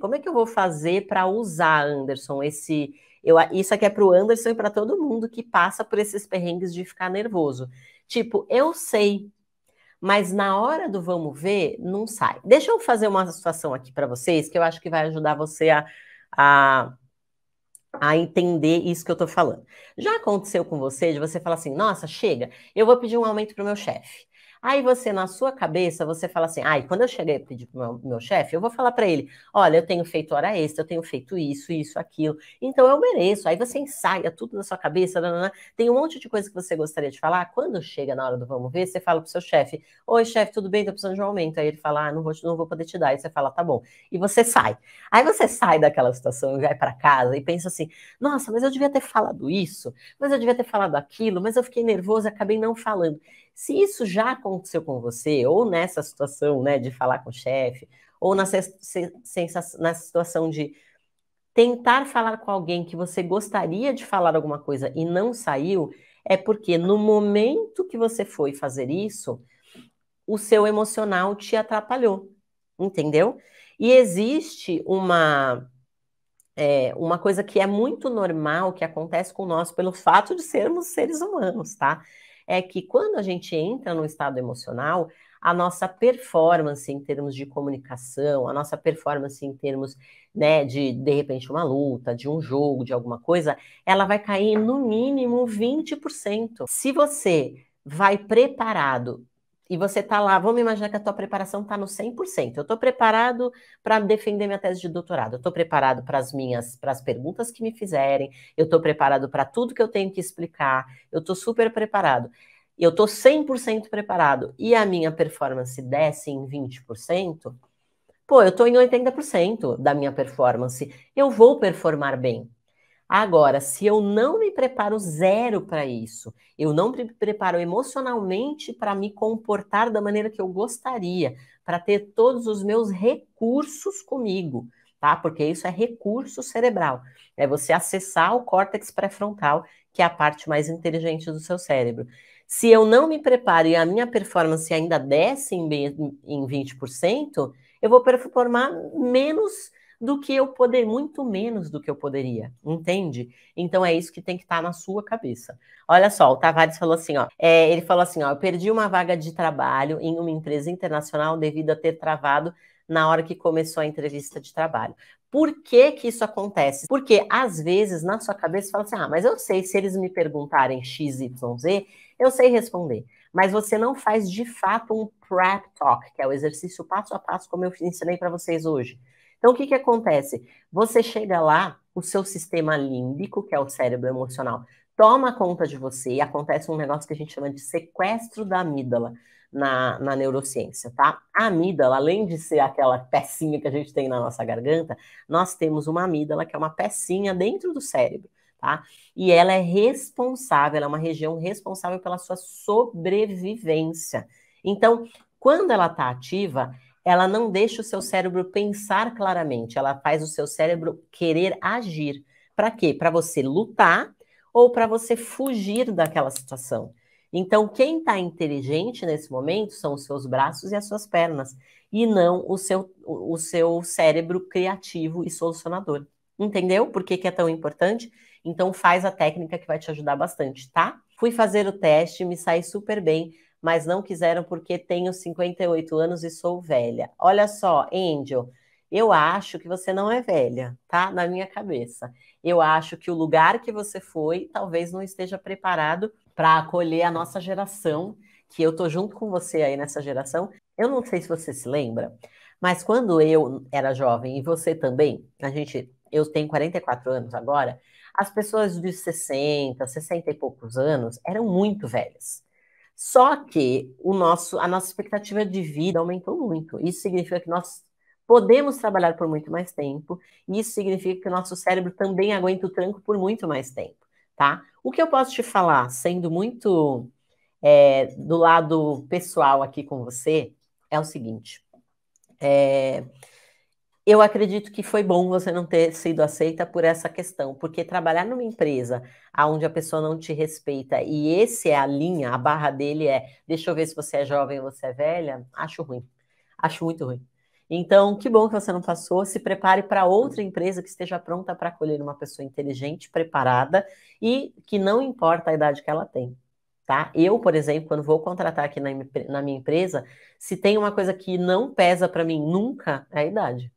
Como é que eu vou fazer para usar, Anderson, esse. Eu, isso aqui é para o Anderson e para todo mundo que passa por esses perrengues de ficar nervoso. Tipo, eu sei, mas na hora do vamos ver, não sai. Deixa eu fazer uma situação aqui para vocês que eu acho que vai ajudar você a, a, a entender isso que eu estou falando. Já aconteceu com você de você falar assim: nossa, chega, eu vou pedir um aumento para o meu chefe. Aí você, na sua cabeça, você fala assim: ai, ah, quando eu cheguei a pedir pro meu, meu chefe, eu vou falar para ele: olha, eu tenho feito hora extra, eu tenho feito isso, isso, aquilo, então eu mereço. Aí você ensaia tudo na sua cabeça, nanana, tem um monte de coisa que você gostaria de falar. Quando chega na hora do vamos ver, você fala pro seu chefe: oi, chefe, tudo bem? Tô precisando de um aumento. Aí ele fala: ah, não vou, não vou poder te dar. Aí você fala: tá bom. E você sai. Aí você sai daquela situação e vai para casa e pensa assim: nossa, mas eu devia ter falado isso, mas eu devia ter falado aquilo, mas eu fiquei nervoso acabei não falando. Se isso já aconteceu com você, ou nessa situação né, de falar com o chefe, ou na, na situação de tentar falar com alguém que você gostaria de falar alguma coisa e não saiu, é porque no momento que você foi fazer isso, o seu emocional te atrapalhou, entendeu? E existe uma é, uma coisa que é muito normal que acontece com nós pelo fato de sermos seres humanos, tá? é que quando a gente entra no estado emocional, a nossa performance em termos de comunicação, a nossa performance em termos né, de, de repente, uma luta, de um jogo, de alguma coisa, ela vai cair no mínimo 20%. Se você vai preparado e você está lá, vamos imaginar que a tua preparação está no 100%. Eu estou preparado para defender minha tese de doutorado, eu estou preparado para as minhas, para as perguntas que me fizerem, eu estou preparado para tudo que eu tenho que explicar, eu estou super preparado. Eu estou 100% preparado e a minha performance desce em 20%, pô, eu estou em 80% da minha performance, eu vou performar bem. Agora, se eu não me preparo zero para isso, eu não me preparo emocionalmente para me comportar da maneira que eu gostaria, para ter todos os meus recursos comigo, tá? Porque isso é recurso cerebral. É você acessar o córtex pré-frontal, que é a parte mais inteligente do seu cérebro. Se eu não me preparo e a minha performance ainda desce em 20%, eu vou performar menos do que eu poder, muito menos do que eu poderia, entende? Então é isso que tem que estar tá na sua cabeça. Olha só, o Tavares falou assim, ó, é, ele falou assim, ó, eu perdi uma vaga de trabalho em uma empresa internacional devido a ter travado na hora que começou a entrevista de trabalho. Por que que isso acontece? Porque às vezes na sua cabeça você fala assim: "Ah, mas eu sei se eles me perguntarem x, y, z, eu sei responder". Mas você não faz de fato um prep talk, que é o exercício passo a passo como eu ensinei para vocês hoje. Então, o que, que acontece? Você chega lá, o seu sistema límbico, que é o cérebro emocional, toma conta de você e acontece um negócio que a gente chama de sequestro da amígdala na, na neurociência, tá? A amígdala, além de ser aquela pecinha que a gente tem na nossa garganta, nós temos uma amígdala que é uma pecinha dentro do cérebro. Tá? E ela é responsável, ela é uma região responsável pela sua sobrevivência. Então, quando ela está ativa, ela não deixa o seu cérebro pensar claramente, ela faz o seu cérebro querer agir. Para quê? Para você lutar ou para você fugir daquela situação. Então, quem está inteligente nesse momento são os seus braços e as suas pernas, e não o seu, o seu cérebro criativo e solucionador. Entendeu por que, que é tão importante? Então, faz a técnica que vai te ajudar bastante, tá? Fui fazer o teste, me sai super bem mas não quiseram porque tenho 58 anos e sou velha. Olha só, Angel, eu acho que você não é velha, tá? Na minha cabeça. Eu acho que o lugar que você foi talvez não esteja preparado para acolher a nossa geração, que eu tô junto com você aí nessa geração. Eu não sei se você se lembra, mas quando eu era jovem e você também, a gente, eu tenho 44 anos agora, as pessoas dos 60, 60 e poucos anos eram muito velhas. Só que o nosso, a nossa expectativa de vida aumentou muito. Isso significa que nós podemos trabalhar por muito mais tempo, e isso significa que o nosso cérebro também aguenta o tranco por muito mais tempo, tá? O que eu posso te falar, sendo muito é, do lado pessoal aqui com você, é o seguinte: é, eu acredito que foi bom você não ter sido aceita por essa questão, porque trabalhar numa empresa onde a pessoa não te respeita e esse é a linha, a barra dele é, deixa eu ver se você é jovem ou você é velha, acho ruim. Acho muito ruim. Então, que bom que você não passou. Se prepare para outra empresa que esteja pronta para acolher uma pessoa inteligente, preparada e que não importa a idade que ela tem. Tá? Eu, por exemplo, quando vou contratar aqui na, na minha empresa, se tem uma coisa que não pesa para mim nunca, é a idade.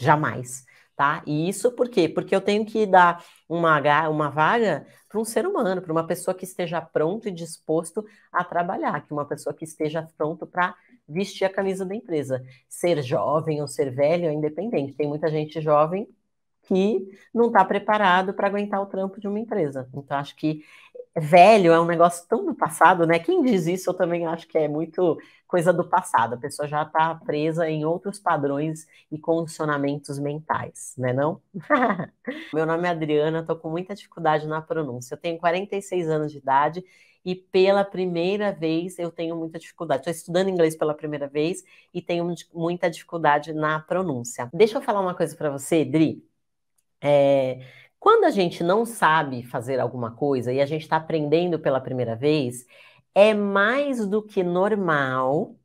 Jamais. Tá? E isso por quê? Porque eu tenho que dar uma, uma vaga para um ser humano, para uma pessoa que esteja pronto e disposto a trabalhar, que uma pessoa que esteja pronto para vestir a camisa da empresa. Ser jovem ou ser velho é independente. Tem muita gente jovem que não está preparado para aguentar o trampo de uma empresa. Então, acho que velho, é um negócio tão do passado, né? Quem diz isso, eu também acho que é muito coisa do passado. A pessoa já está presa em outros padrões e condicionamentos mentais, né não? Meu nome é Adriana, estou com muita dificuldade na pronúncia. Eu tenho 46 anos de idade e pela primeira vez eu tenho muita dificuldade. Estou estudando inglês pela primeira vez e tenho muita dificuldade na pronúncia. Deixa eu falar uma coisa para você, Dri. É, quando a gente não sabe fazer alguma coisa e a gente está aprendendo pela primeira vez, é mais do que normal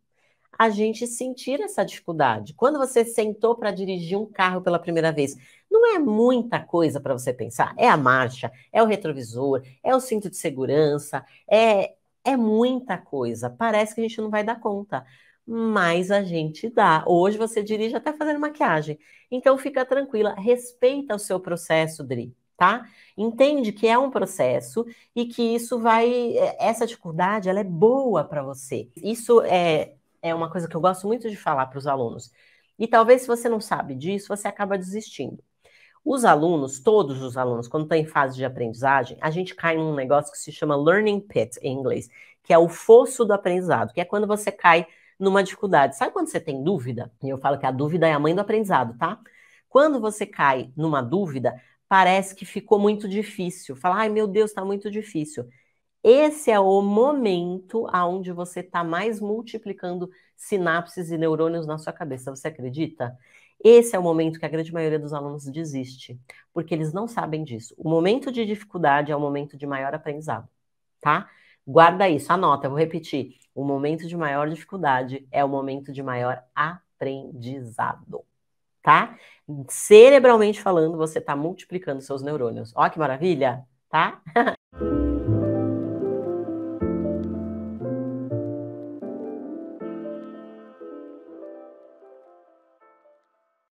a gente sentir essa dificuldade. Quando você sentou para dirigir um carro pela primeira vez, não é muita coisa para você pensar. É a marcha, é o retrovisor, é o cinto de segurança, é, é muita coisa. Parece que a gente não vai dar conta mas a gente dá. Hoje você dirige até fazendo maquiagem. Então fica tranquila, respeita o seu processo, Dri, tá? Entende que é um processo e que isso vai é, essa dificuldade, ela é boa para você. Isso é é uma coisa que eu gosto muito de falar para os alunos. E talvez se você não sabe disso, você acaba desistindo. Os alunos, todos os alunos, quando estão em fase de aprendizagem, a gente cai num negócio que se chama learning pit em inglês, que é o fosso do aprendizado, que é quando você cai numa dificuldade. Sabe quando você tem dúvida? E eu falo que a dúvida é a mãe do aprendizado, tá? Quando você cai numa dúvida, parece que ficou muito difícil. Fala, ai meu Deus, está muito difícil. Esse é o momento aonde você está mais multiplicando sinapses e neurônios na sua cabeça. Você acredita? Esse é o momento que a grande maioria dos alunos desiste, porque eles não sabem disso. O momento de dificuldade é o momento de maior aprendizado, tá? Guarda isso, anota, eu vou repetir. O momento de maior dificuldade é o momento de maior aprendizado, tá? Cerebralmente falando, você está multiplicando seus neurônios. Ó que maravilha, tá?